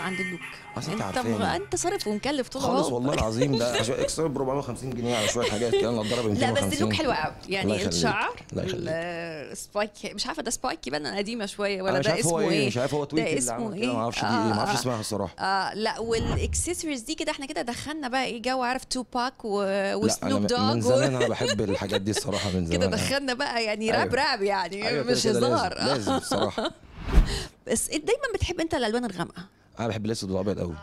عند الدوك اصل انت مغ... انت صارف ومكلف طول خالص والله العظيم ده اكسر ب 450 جنيه على شويه حاجات كده انا اتضرب لا بس اللوك حلو قوي يعني الشعر السبايك مش عارفه ده سبايك يبان انا قديمه شويه ولا ده اسمه ايه, إيه؟ مش عارفه هو تويت ده اسمه ايه ما اعرفش دي ايه ما اعرفش آه، آه. اسمها الصراحه اه لا والاكسسوارز دي كده احنا كده دخلنا بقى ايه جو عارف تو باك وسنوب دوج من زمان انا بحب الحاجات دي الصراحه من زمان كده دخلنا بقى يعني أيوه. راب راب يعني أيوه، مش هزار لازم الصراحه بس دايما بتحب انت الالوان الغامقه انا بحب الاسود والابيض قوي ما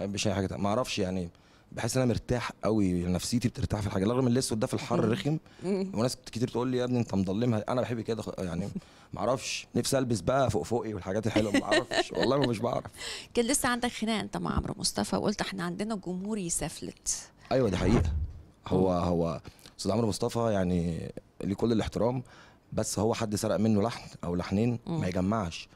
بحبش اي حاجه ما اعرفش يعني بحس ان انا مرتاح قوي نفسيتي بترتاح في الحاجه رغم الاسود ده في الحر رخم وناس كتير تقول لي يا ابني انت مضلمها انا بحب كده يعني ما اعرفش نفسي البس بقى فوق فوقي والحاجات الحلوه ما اعرفش والله ما مش بعرف كان لسه عندك خناقه انت مع عمرو مصطفى وقلت احنا عندنا جمهور يسافلت ايوه دي حقيقه هو هو استاذ عمرو مصطفى يعني لكل كل الاحترام بس هو حد سرق منه لحن او لحنين ما يجمعش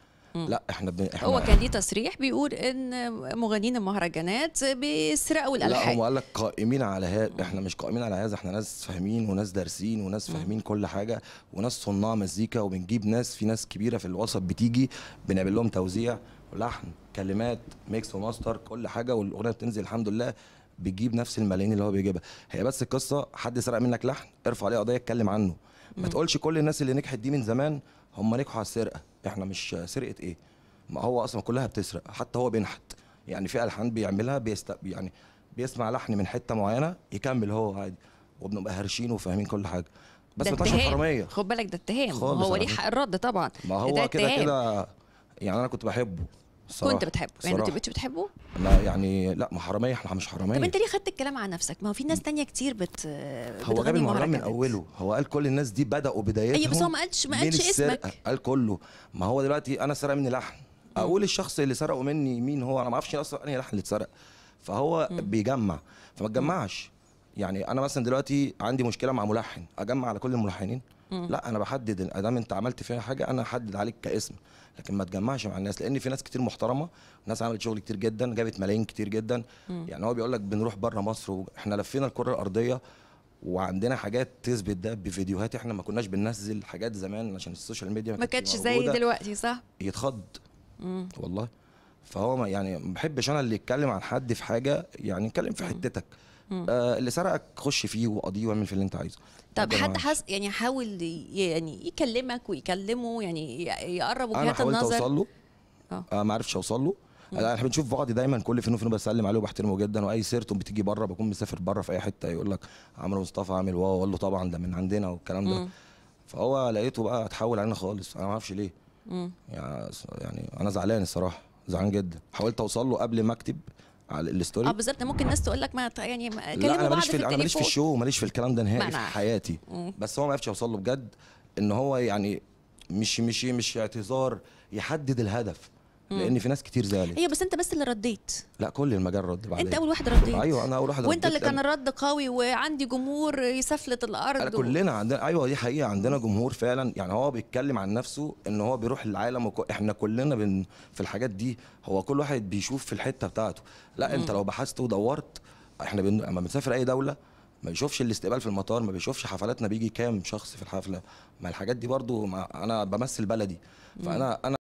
لا احنا, ب... احنا هو كان ليه تصريح بيقول ان مغنيين المهرجانات بيسرقوا الالحان لا هو قال لك قائمين على هذا احنا مش قائمين على هذا احنا ناس فاهمين وناس دارسين وناس فاهمين كل حاجه وناس صناع مزيكا وبنجيب ناس في ناس كبيره في الوسط بتيجي بنعمل لهم توزيع لحن كلمات ميكس وماستر كل حاجه والاغنيه بتنزل الحمد لله بتجيب نفس الملايين اللي هو بيجيبها هي بس القصه حد سرق منك لحن ارفع عليه قضيه اتكلم عنه ما تقولش كل الناس اللي نجحت دي من زمان هم نجحوا على السرقه احنا مش سرقه ايه ما هو اصلا كلها بتسرق حتى هو بينحت يعني في الحان بيعملها بيست يعني بيسمع لحن من حته معينه يكمل هو عادي وبنبقى هرشين وفاهمين كل حاجه بس ما حراميه خد بالك ده اتهام هو ليه حق الرد طبعا ما هو كده كده يعني انا كنت بحبه الصراحة. كنت بتحبه الصراحة. يعني انت بقيتش بتحبه لا يعني لا ما حراميه احنا مش حراميه طب انت ليه خدت الكلام على نفسك ما هو في ناس تانية كتير بت هو جاب المهرجان من اوله هو قال كل الناس دي بداوا بدايتهم ايوه بس هو ما قالش ما قالش اسمك قال كله ما هو دلوقتي انا سرق مني لحن اقول الشخص اللي سرقه مني مين هو انا ما اعرفش اصلا انهي لحن اللي اتسرق فهو م. بيجمع فما تجمعش يعني انا مثلا دلوقتي عندي مشكله مع ملحن اجمع على كل الملحنين لا انا بحدد ادام انت عملت فيها حاجه انا هحدد عليك كاسم لكن ما تجمعش مع الناس لان في ناس كتير محترمه ناس عملت شغل كتير جدا جابت ملايين كتير جدا مم. يعني هو بيقول لك بنروح بره مصر واحنا لفينا الكره الارضيه وعندنا حاجات تثبت ده بفيديوهات احنا ما كناش بننزل حاجات زمان عشان السوشيال ميديا ما, ما كانتش زي دلوقتي صح يتخض مم. والله فهو يعني ما بحبش انا اللي يتكلم عن حد في حاجه يعني يتكلم في حتتك آه اللي سرقك خش فيه وقضيه واعمل في اللي انت عايزه طب حد حس يعني حاول يعني يكلمك ويكلمه يعني يقرب وجهات النظر انا حاولت اوصل له آه. آه ما عرفتش اوصل له احنا بنشوف بعض دايما كل فين وفين بسلم عليه وبحترمه جدا واي سيرته بتيجي بره بكون مسافر بره في اي حته يقول لك عمرو مصطفى عامل واو اقول له طبعا ده من عندنا والكلام ده فهو لقيته بقى اتحول علينا خالص انا ما اعرفش ليه يعني انا زعلان الصراحه زعلان جدا حاولت اوصل له قبل ما اكتب على الستوري اه بالظبط ممكن الناس تقول لك ما يعني ما لا انا ماليش في, في انا ماليش في الشو ماليش في الكلام ده نهائي في حياتي مم. بس هو ما عرفش اوصل له بجد ان هو يعني مش مش مش اعتذار يحدد الهدف لان في ناس كتير زعلت ايوه بس انت بس اللي رديت لا كل المجال رد بعدين انت اول واحد رديت ايوه انا اول واحد وانت اللي كان الرد قوي وعندي جمهور يسفلت الارض أنا كلنا عندنا ايوه دي حقيقه عندنا جمهور فعلا يعني هو بيتكلم عن نفسه ان هو بيروح العالم وكو... احنا كلنا بن... في الحاجات دي هو كل واحد بيشوف في الحته بتاعته لا انت لو بحثت ودورت احنا بن... لما بنسافر اي دوله ما بيشوفش الاستقبال في المطار ما بيشوفش حفلاتنا بيجي كام شخص في الحفله ما الحاجات دي برضو ما انا بمثل بلدي فانا انا